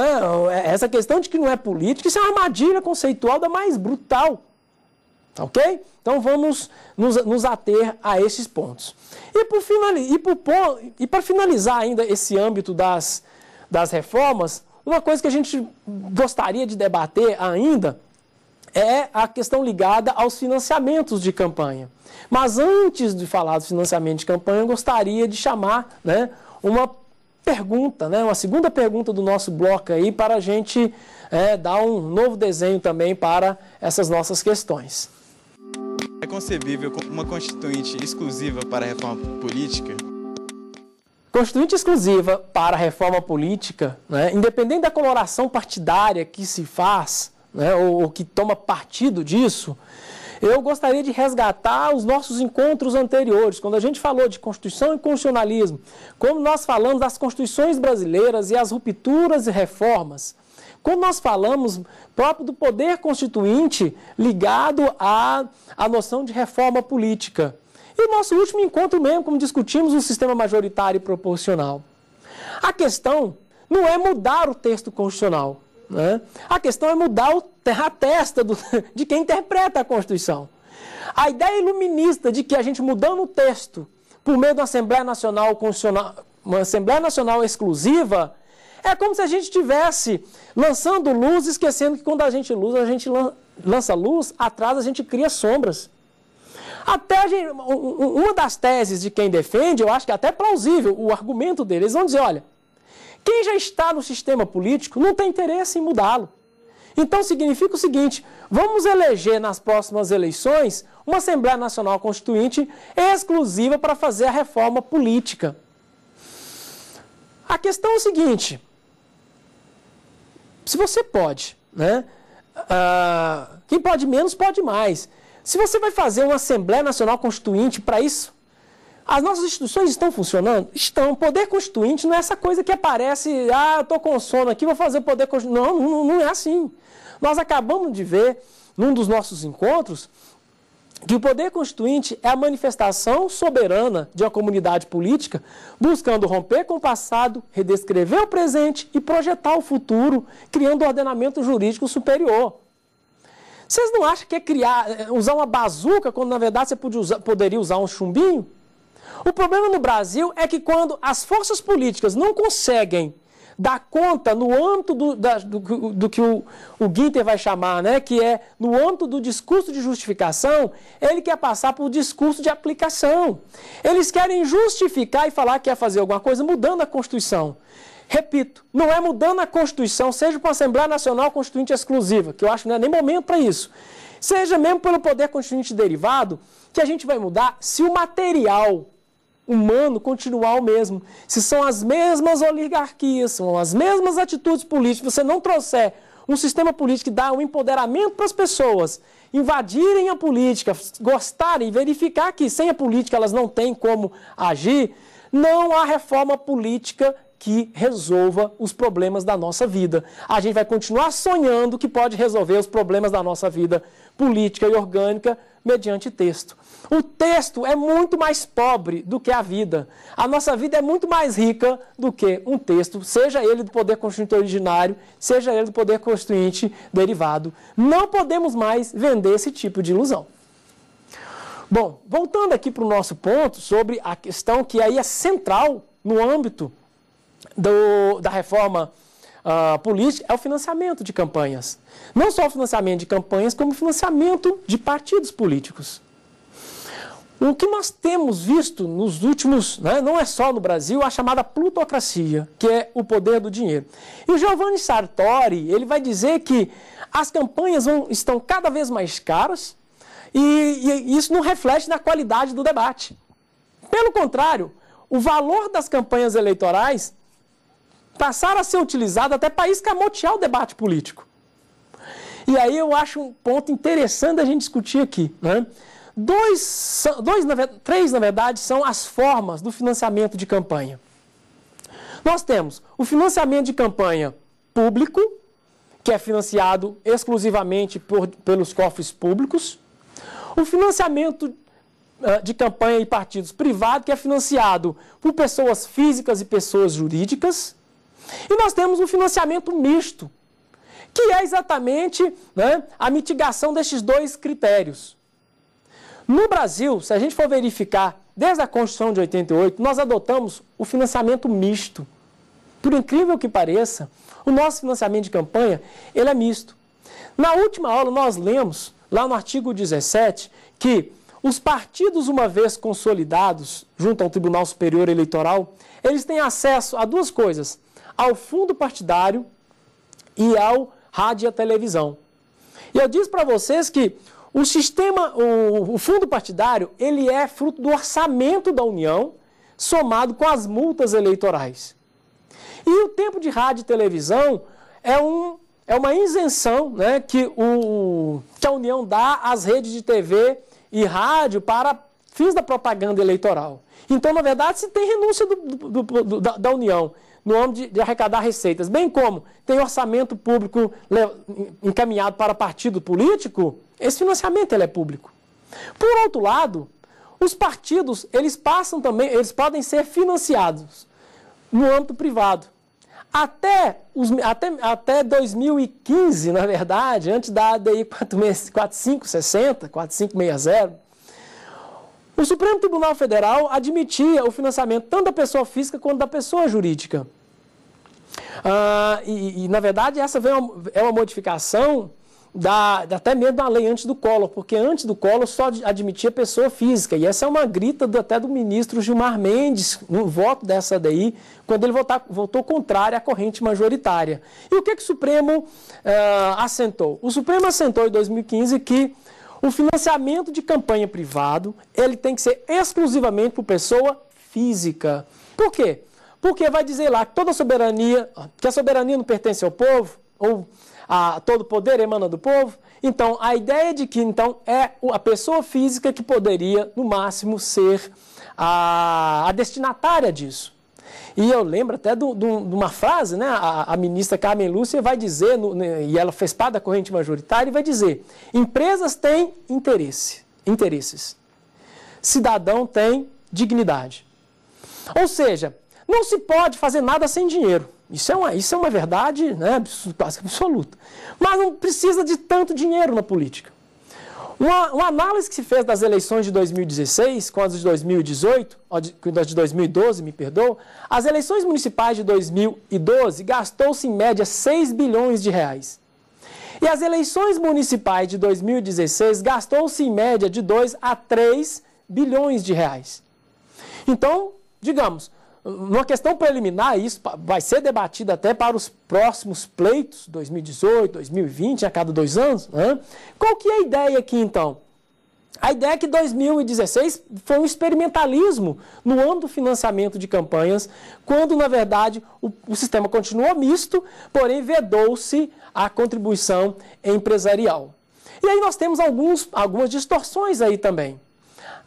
É, essa questão de que não é político, isso é uma armadilha conceitual da mais brutal. Tá ok? Então vamos nos, nos ater a esses pontos. E para finali finalizar ainda esse âmbito das, das reformas, uma coisa que a gente gostaria de debater ainda é a questão ligada aos financiamentos de campanha. Mas antes de falar do financiamento de campanha, eu gostaria de chamar né, uma pergunta, né, uma segunda pergunta do nosso bloco aí para a gente é, dar um novo desenho também para essas nossas questões. É concebível uma constituinte exclusiva para a reforma política? constituinte exclusiva para a reforma política, né, independente da coloração partidária que se faz, né, ou, ou que toma partido disso, eu gostaria de resgatar os nossos encontros anteriores, quando a gente falou de Constituição e constitucionalismo, como nós falamos das constituições brasileiras e as rupturas e reformas. Quando nós falamos próprio do poder constituinte ligado à, à noção de reforma política. E o nosso último encontro mesmo, como discutimos, o sistema majoritário e proporcional. A questão não é mudar o texto constitucional. Né? A questão é mudar a testa do, de quem interpreta a Constituição. A ideia iluminista de que a gente mudando o texto por meio de uma Assembleia Nacional, uma Assembleia Nacional exclusiva, é como se a gente estivesse lançando luz, esquecendo que quando a gente luz, a gente lança luz, atrás a gente cria sombras. Até gente, uma das teses de quem defende, eu acho que é até plausível o argumento deles. Eles vão dizer: olha, quem já está no sistema político não tem interesse em mudá-lo. Então significa o seguinte: vamos eleger nas próximas eleições uma Assembleia Nacional Constituinte exclusiva para fazer a reforma política. A questão é o seguinte: se você pode, né? Ah, quem pode menos pode mais. Se você vai fazer uma Assembleia Nacional Constituinte para isso, as nossas instituições estão funcionando? Estão. Poder constituinte não é essa coisa que aparece, ah, estou com sono aqui, vou fazer o poder constituinte. não, não é assim. Nós acabamos de ver, num dos nossos encontros, que o poder constituinte é a manifestação soberana de uma comunidade política, buscando romper com o passado, redescrever o presente e projetar o futuro, criando um ordenamento jurídico superior. Vocês não acham que é criar, é, usar uma bazuca quando na verdade você usar, poderia usar um chumbinho? O problema no Brasil é que quando as forças políticas não conseguem dar conta no âmbito do, da, do, do, que o, o Ginter vai chamar, né, que é no âmbito do discurso de justificação, ele quer passar para o discurso de aplicação. Eles querem justificar e falar que quer fazer alguma coisa mudando a Constituição. Repito, não é mudando a Constituição, seja para a Assembleia Nacional Constituinte Exclusiva, que eu acho que não é nem momento para isso, seja mesmo pelo poder constituinte derivado, que a gente vai mudar se o material humano continuar o mesmo. Se são as mesmas oligarquias, são as mesmas atitudes políticas, você não trouxer um sistema político que dá um empoderamento para as pessoas invadirem a política, gostarem, verificar que sem a política elas não têm como agir, não há reforma política que resolva os problemas da nossa vida. A gente vai continuar sonhando que pode resolver os problemas da nossa vida política e orgânica mediante texto. O texto é muito mais pobre do que a vida. A nossa vida é muito mais rica do que um texto, seja ele do poder constituinte originário, seja ele do poder constituinte derivado. Não podemos mais vender esse tipo de ilusão. Bom, voltando aqui para o nosso ponto sobre a questão que aí é central no âmbito do, da reforma uh, política é o financiamento de campanhas. Não só o financiamento de campanhas, como o financiamento de partidos políticos. O que nós temos visto nos últimos, né, não é só no Brasil, a chamada plutocracia, que é o poder do dinheiro. E o Giovanni Sartori, ele vai dizer que as campanhas vão, estão cada vez mais caras e, e isso não reflete na qualidade do debate. Pelo contrário, o valor das campanhas eleitorais passaram a ser utilizados até para escamotear o debate político. E aí eu acho um ponto interessante a gente discutir aqui. Né? Dois, dois, três, na verdade, são as formas do financiamento de campanha. Nós temos o financiamento de campanha público, que é financiado exclusivamente por, pelos cofres públicos, o financiamento ah, de campanha e partidos privados, que é financiado por pessoas físicas e pessoas jurídicas, e nós temos um financiamento misto, que é exatamente né, a mitigação destes dois critérios. No Brasil, se a gente for verificar, desde a Constituição de 88, nós adotamos o financiamento misto. Por incrível que pareça, o nosso financiamento de campanha, ele é misto. Na última aula nós lemos, lá no artigo 17, que os partidos, uma vez consolidados junto ao Tribunal Superior Eleitoral, eles têm acesso a duas coisas: ao fundo partidário e ao rádio e à televisão. E eu disse para vocês que o sistema, o, o, fundo partidário, ele é fruto do orçamento da União, somado com as multas eleitorais. E o tempo de rádio e televisão é, um, é uma isenção né, que, o, que a União dá às redes de TV e rádio para fins da propaganda eleitoral. Então, na verdade, se tem renúncia do, do, do, da, da União no âmbito de, de arrecadar receitas, bem como tem orçamento público encaminhado para partido político, esse financiamento ele é público. Por outro lado, os partidos, eles passam também, eles podem ser financiados no âmbito privado. Até, os, até, até 2015, na verdade, antes da ADI 4560, 4560, o Supremo Tribunal Federal admitia o financiamento tanto da pessoa física quanto da pessoa jurídica. Ah, e, e, na verdade, essa uma, é uma modificação da, até mesmo da lei antes do Collor, porque antes do Collor só admitia pessoa física. E essa é uma grita do, até do ministro Gilmar Mendes, no voto dessa DI, quando ele votar, votou contrário à corrente majoritária. E o que, que o Supremo ah, assentou? O Supremo assentou em 2015 que o financiamento de campanha privado, ele tem que ser exclusivamente por pessoa física. Por quê? Porque vai dizer lá que toda a soberania, que a soberania não pertence ao povo, ou a todo poder emana do povo. Então, a ideia de que então é a pessoa física que poderia, no máximo, ser a, a destinatária disso. E eu lembro até de uma frase, né? A, a, ministra Carmen Lúcia vai dizer, no, né, e ela fez parte da corrente majoritária, e vai dizer: empresas têm interesse, interesses. Cidadão tem dignidade. Ou seja, não se pode fazer nada sem dinheiro. Isso é uma, isso é uma verdade né, absoluta. Mas não precisa de tanto dinheiro na política. Uma, uma, análise que se fez das eleições de 2016 com as de 2018, com as de 2012, me perdoam, as eleições municipais de 2012 gastou-se em média 6 bilhões de reais. E as eleições municipais de 2016 gastou-se em média de 2 a 3 bilhões de reais. Então, digamos, uma questão preliminar, isso vai ser debatido até para os próximos pleitos, 2018, 2020, a cada dois anos. Né? Qual que é a ideia aqui, então? A ideia é que 2016 foi um experimentalismo no âmbito do financiamento de campanhas, quando, na verdade, o, o sistema continuou misto, porém vedou-se a contribuição empresarial. E aí nós temos alguns, algumas distorções aí também.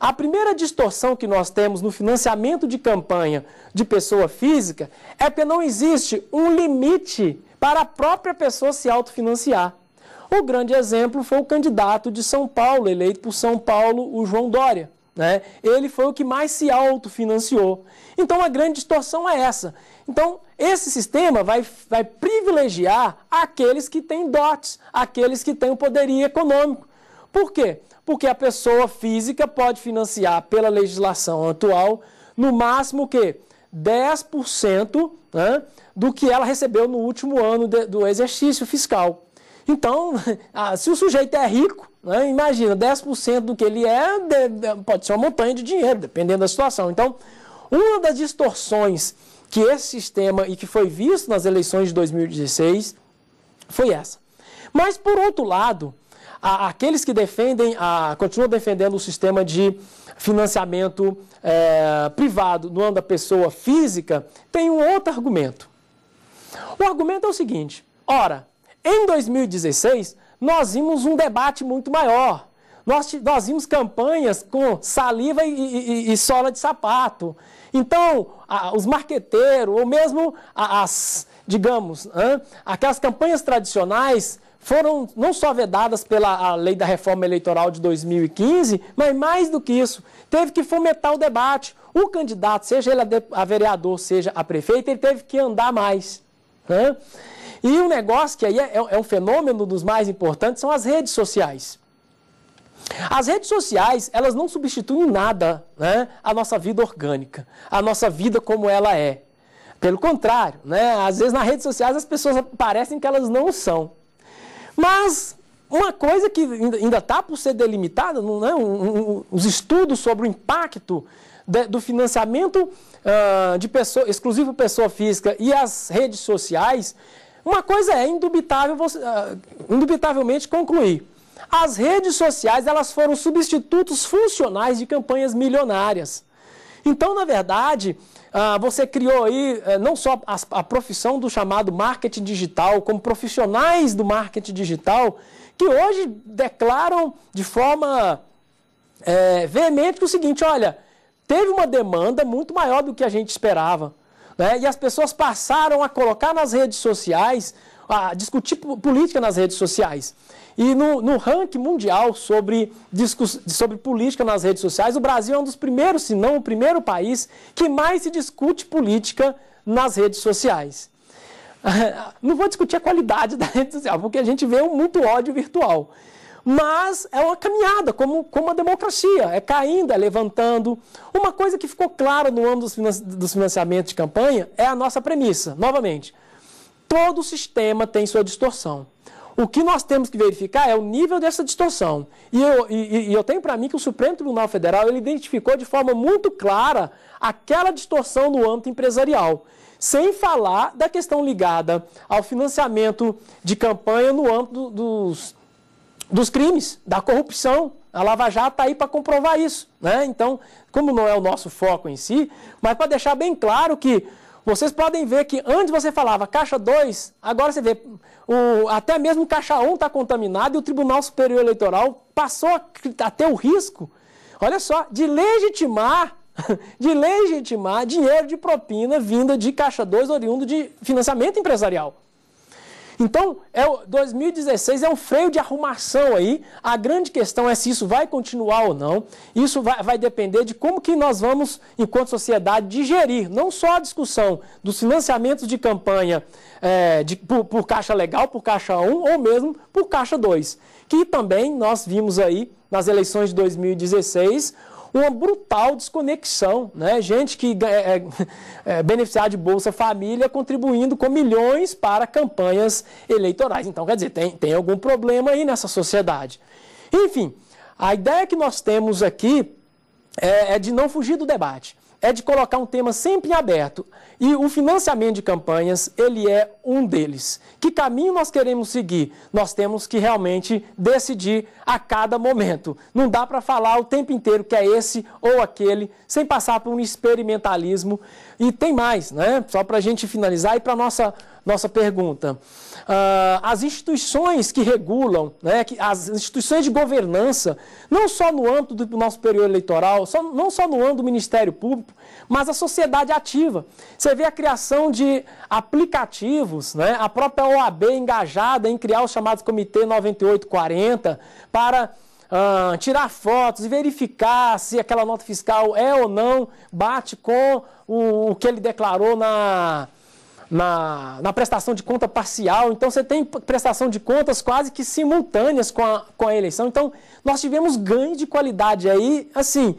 A primeira distorção que nós temos no financiamento de campanha de pessoa física é porque não existe um limite para a própria pessoa se autofinanciar. O grande exemplo foi o candidato de São Paulo, eleito por São Paulo, o João Dória. Né? Ele foi o que mais se autofinanciou. Então a grande distorção é essa. Então, esse sistema vai, vai privilegiar aqueles que têm dotes, aqueles que têm o poderio econômico. Por quê? porque a pessoa física pode financiar pela legislação atual no máximo que 10% né, do que ela recebeu no último ano de, do exercício fiscal. Então, ah, se o sujeito é rico, né, imagina, 10% do que ele é de, de, pode ser uma montanha de dinheiro, dependendo da situação. Então, uma das distorções que esse sistema e que foi visto nas eleições de 2016 foi essa. Mas, por outro lado, a, aqueles que defendem, a, continuam defendendo o sistema de financiamento é, privado no âmbito da pessoa física, tem um outro argumento. O argumento é o seguinte: ora, em 2016 nós vimos um debate muito maior. Nós, nós vimos campanhas com saliva e, e, e sola de sapato. Então, a, os marqueteiros, ou mesmo as, digamos, aquelas campanhas tradicionais foram não só vedadas pela lei da reforma eleitoral de 2015, mas mais do que isso, teve que fomentar o debate. O candidato, seja ele a vereador, seja a prefeita, ele teve que andar mais. Né? E o um negócio que aí é, é um fenômeno dos mais importantes são as redes sociais. As redes sociais, elas não substituem nada né, a nossa vida orgânica, a nossa vida como ela é. Pelo contrário, né, às vezes nas redes sociais as pessoas parecem que elas não são. Mas uma coisa que ainda está por ser delimitada, não é? Um, um, os estudos sobre o impacto de, do financiamento uh, de pessoa, exclusivo pessoa física e as redes sociais, uma coisa é indubitável, uh, indubitavelmente concluir. As redes sociais elas foram substitutos funcionais de campanhas milionárias. Então, na verdade, ah, você criou aí eh, não só a, profissão do chamado marketing digital, como profissionais do marketing digital, que hoje declaram de forma é, veemente o seguinte: olha, teve uma demanda muito maior do que a gente esperava. Né? E as pessoas passaram a colocar nas redes sociais, a discutir política nas redes sociais. E no, no ranking mundial sobre, sobre política nas redes sociais, o Brasil é um dos primeiros, se não o primeiro país que mais se discute política nas redes sociais. Não vou discutir a qualidade da rede social, porque a gente vê muito ódio virtual. Mas é uma caminhada, como, como a democracia, é caindo, é levantando. Uma coisa que ficou clara no ano dos financiamentos de campanha é a nossa premissa, novamente. Todo sistema tem sua distorção. O que nós temos que verificar é o nível dessa distorção. E eu, e, e eu tenho para mim que o Supremo Tribunal Federal ele identificou de forma muito clara aquela distorção no âmbito empresarial. Sem falar da questão ligada ao financiamento de campanha no âmbito dos, dos crimes, da corrupção. A Lava Jato está aí para comprovar isso. Né? Então, como não é o nosso foco em si, mas para deixar bem claro que vocês podem ver que antes você falava caixa 2, agora você vê, o, até mesmo caixa 1 um está contaminado e o Tribunal Superior Eleitoral passou a, a ter o risco, olha só, de legitimar, de legitimar dinheiro de propina vinda de caixa 2 oriundo de financiamento empresarial. Então, é, 2016 é um freio de arrumação aí. A grande questão é se isso vai continuar ou não. Isso vai, vai depender de como que nós vamos, enquanto sociedade, digerir não só a discussão dos financiamentos de campanha é, de, por, por, caixa legal, por caixa 1 ou mesmo por caixa 2, que também nós vimos aí nas eleições de 2016 uma brutal desconexão. Né? Gente que é, é, é beneficiar de Bolsa Família contribuindo com milhões para campanhas eleitorais. Então, quer dizer, tem, tem algum problema aí nessa sociedade. Enfim, a ideia que nós temos aqui é, é de não fugir do debate, é de colocar um tema sempre aberto. E o financiamento de campanhas, ele é um deles. Que caminho nós queremos seguir? Nós temos que realmente decidir a cada momento. Não dá para falar o tempo inteiro que é esse ou aquele, sem passar por um experimentalismo. E tem mais, né? Só para a gente finalizar e para nossa nossa pergunta. Uh, as instituições que regulam, né, que, as instituições de governança, não só no âmbito do nosso período eleitoral, só, não só no âmbito do Ministério Público, mas a sociedade ativa. Você você vê a criação de aplicativos, né? a própria OAB engajada em criar o chamado Comitê 9840 para uh, tirar fotos e verificar se aquela nota fiscal é ou não bate com o, o que ele declarou na, na, na, prestação de conta parcial. Então, você tem prestação de contas quase que simultâneas com a, com a eleição. Então, nós tivemos ganho de qualidade aí, assim,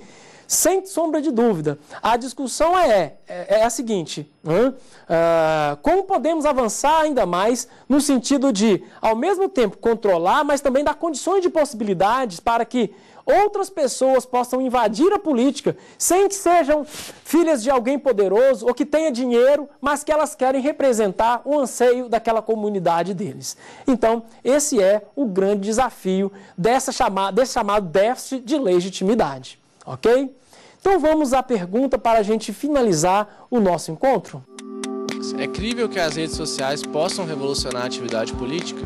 sem sombra de dúvida. A discussão é, é, é a seguinte: ah, como podemos avançar ainda mais no sentido de, ao mesmo tempo, controlar, mas também dar condições de possibilidades para que outras pessoas possam invadir a política sem que sejam filhas de alguém poderoso ou que tenha dinheiro, mas que elas querem representar o anseio daquela comunidade deles. Então, esse é o grande desafio dessa chamada, desse chamado déficit de legitimidade. Ok? Então vamos à pergunta para a gente finalizar o nosso encontro. É crível que as redes sociais possam revolucionar a atividade política?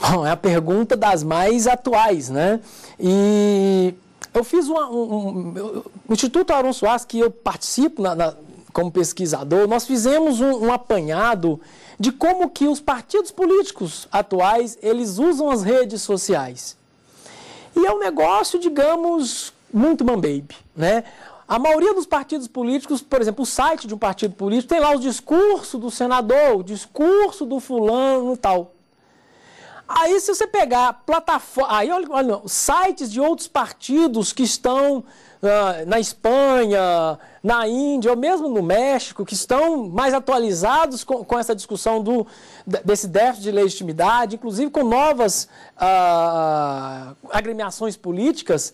Bom, é a pergunta das mais atuais, né? E eu fiz uma, um, um, o Instituto Aaron Soares, que eu participo na, na, como pesquisador, nós fizemos um, um apanhado de como que os partidos políticos atuais, eles usam as redes sociais. E é um negócio, digamos, muito mambabe, né? A maioria dos partidos políticos, por exemplo, o site de um partido político tem lá o discurso do senador, o discurso do fulano e tal. Aí se você pegar plataforma, aí olha, olha sites de outros partidos que estão uh, na Espanha, na Índia ou mesmo no México, que estão mais atualizados com, com essa discussão do, desse déficit de legitimidade, inclusive com novas uh, agremiações políticas,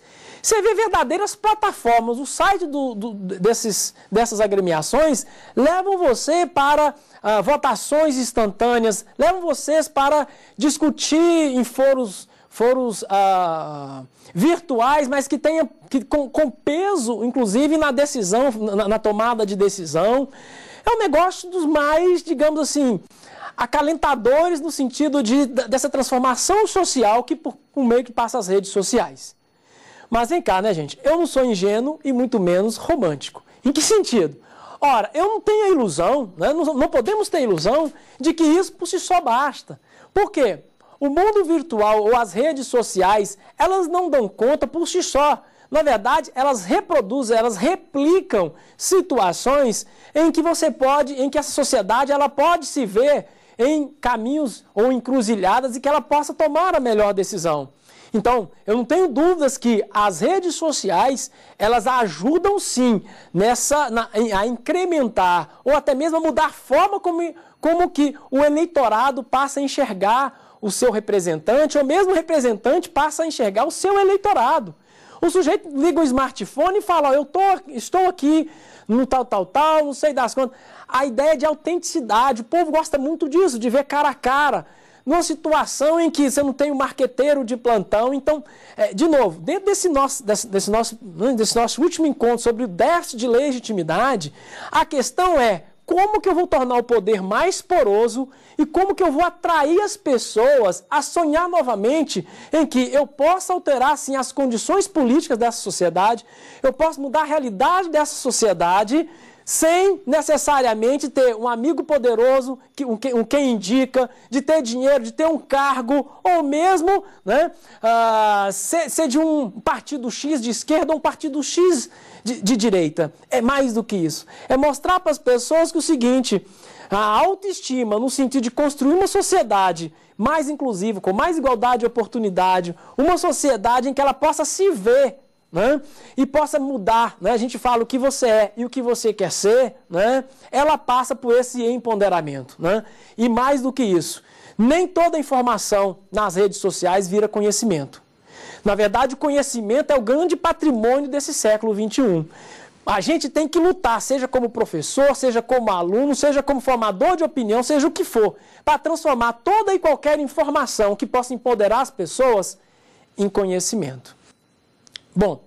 você vê verdadeiras plataformas. O site do, do, desses, dessas agremiações levam você para ah, votações instantâneas, levam vocês para discutir em foros, foros ah, virtuais, mas que tenha que, com, com peso, inclusive, na decisão, na, na tomada de decisão. É um negócio dos mais, digamos assim, acalentadores no sentido de, dessa transformação social que por, por meio que passa as redes sociais. Mas vem cá, né, gente? Eu não sou ingênuo e muito menos romântico. Em que sentido? Ora, eu não tenho a ilusão, né? não, não podemos ter a ilusão de que isso por si só basta. Por quê? O mundo virtual ou as redes sociais, elas não dão conta por si só. Na verdade, elas reproduzem, elas replicam situações em que você pode, em que essa sociedade ela pode se ver em caminhos ou encruzilhadas e que ela possa tomar a melhor decisão. Então, eu não tenho dúvidas que as redes sociais, elas ajudam sim nessa na, a incrementar ou até mesmo a mudar a forma como, como que o eleitorado passa a enxergar o seu representante, ou mesmo o representante passa a enxergar o seu eleitorado. O sujeito liga o smartphone e fala, oh, eu tô, estou aqui no tal, tal, tal, não sei das quantas. A ideia de autenticidade, o povo gosta muito disso, de ver cara a cara numa situação em que você não tem um marqueteiro de plantão. Então, é, de novo, dentro desse nosso, desse, desse, nosso, desse nosso último encontro sobre o déficit de legitimidade, a questão é como que eu vou tornar o poder mais poroso e como que eu vou atrair as pessoas a sonhar novamente em que eu possa alterar assim as condições políticas dessa sociedade, eu posso mudar a realidade dessa sociedade sem necessariamente ter um amigo poderoso, um quem indica, de ter dinheiro, de ter um cargo, ou mesmo né, uh, ser, ser, de um partido X de esquerda ou um partido X de, de direita. É mais do que isso. É mostrar para as pessoas que o seguinte: a autoestima, no sentido de construir uma sociedade mais inclusiva, com mais igualdade de oportunidade, uma sociedade em que ela possa se ver né? e possa mudar. Né? A gente fala o que você é e o que você quer ser, né? ela passa por esse empoderamento. Né? E mais do que isso, nem toda informação nas redes sociais vira conhecimento. Na verdade, o conhecimento é o grande patrimônio desse século XXI. A gente tem que lutar, seja como professor, seja como aluno, seja como formador de opinião, seja o que for, para transformar toda e qualquer informação que possa empoderar as pessoas em conhecimento. Bom,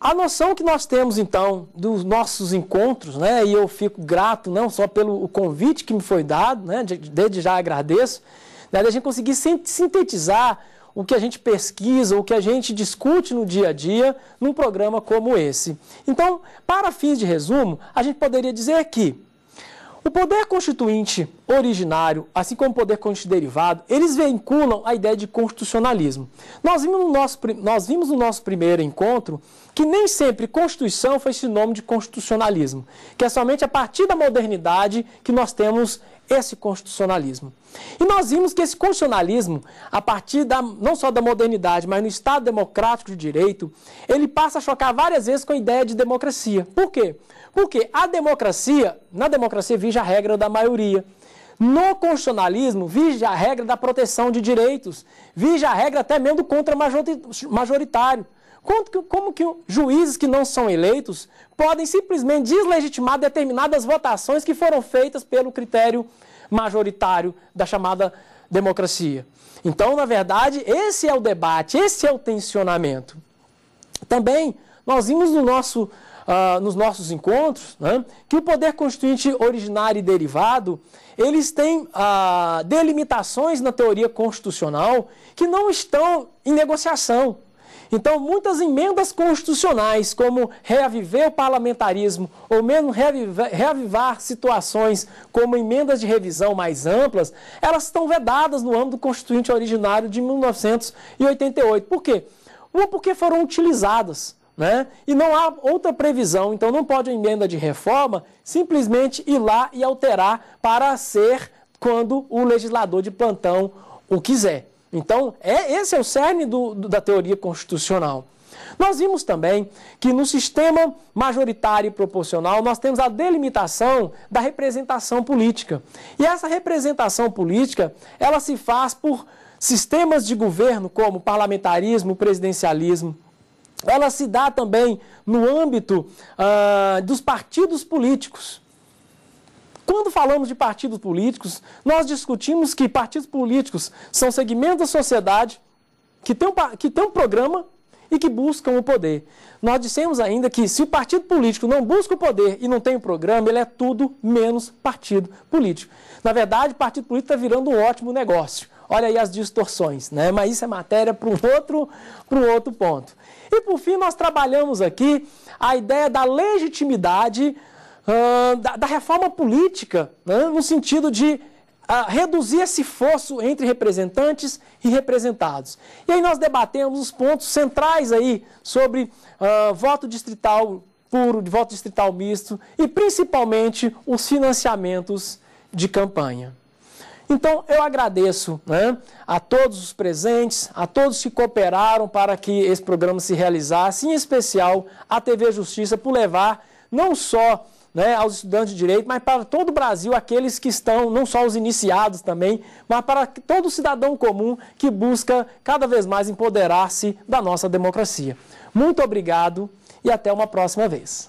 a noção que nós temos então dos nossos encontros, né, e eu fico grato não só pelo convite que me foi dado, né, desde já agradeço, né, da gente conseguir sintetizar o que a gente pesquisa, o que a gente discute no dia a dia num programa como esse. Então, para fins de resumo, a gente poderia dizer que o poder constituinte originário, assim como o poder constituinte derivado, eles vinculam a ideia de constitucionalismo. Nós vimos no nosso, nós vimos no nosso primeiro encontro que nem sempre Constituição foi sinônimo de constitucionalismo, que é somente a partir da modernidade que nós temos esse constitucionalismo. E nós vimos que esse constitucionalismo, a partir da, não só da modernidade, mas no Estado democrático de direito, ele passa a chocar várias vezes com a ideia de democracia. Por quê? Porque a democracia, na democracia vige a regra da maioria. No constitucionalismo, vige a regra da proteção de direitos, vige a regra até mesmo do contra-majoritário. Como que juízes que não são eleitos podem simplesmente deslegitimar determinadas votações que foram feitas pelo critério majoritário da chamada democracia. Então, na verdade, esse é o debate, esse é o tensionamento. Também nós vimos no nosso, uh, nos nossos encontros né, que o poder constituinte originário e derivado, eles têm uh, delimitações na teoria constitucional que não estão em negociação. Então, muitas emendas constitucionais, como reaviver o parlamentarismo, ou mesmo reavivar, reavivar situações como emendas de revisão mais amplas, elas estão vedadas no âmbito do constituinte originário de 1988. Por quê? Uma, porque foram utilizadas. Né? E não há outra previsão, então não pode a emenda de reforma simplesmente ir lá e alterar para ser quando o legislador de plantão o quiser. Então, é, esse é o cerne do, do, da teoria constitucional. Nós vimos também que no sistema majoritário e proporcional nós temos a delimitação da representação política. E essa representação política, ela se faz por sistemas de governo como parlamentarismo, presidencialismo, ela se dá também no âmbito ah, dos partidos políticos. Quando falamos de partidos políticos, nós discutimos que partidos políticos são segmentos da sociedade que têm um, que têm um programa e que buscam o poder. Nós dissemos ainda que se o partido político não busca o poder e não tem um programa, ele é tudo menos partido político. Na verdade, partido político está virando um ótimo negócio. Olha aí as distorções, né? Mas isso é matéria para um outro, para um outro ponto. E por fim, nós trabalhamos aqui a ideia da legitimidade da, da, reforma política, né, no sentido de uh, reduzir esse fosso entre representantes e representados. E aí nós debatemos os pontos centrais aí sobre uh, voto distrital puro, de voto distrital misto e principalmente os financiamentos de campanha. Então eu agradeço né, a todos os presentes, a todos que cooperaram para que esse programa se realizasse, em especial a TV Justiça por levar não só né, aos estudantes de direito, mas para todo o Brasil, aqueles que estão, não só os iniciados também, mas para todo cidadão comum que busca cada vez mais empoderar-se da nossa democracia. Muito obrigado e até uma próxima vez.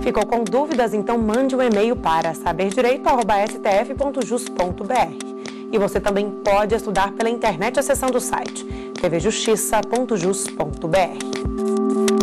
Ficou com dúvidas? Então mande um e-mail para saberdireito.stf.jus.br. E você também pode estudar pela internet acessando o site tvjustiça.jus.br.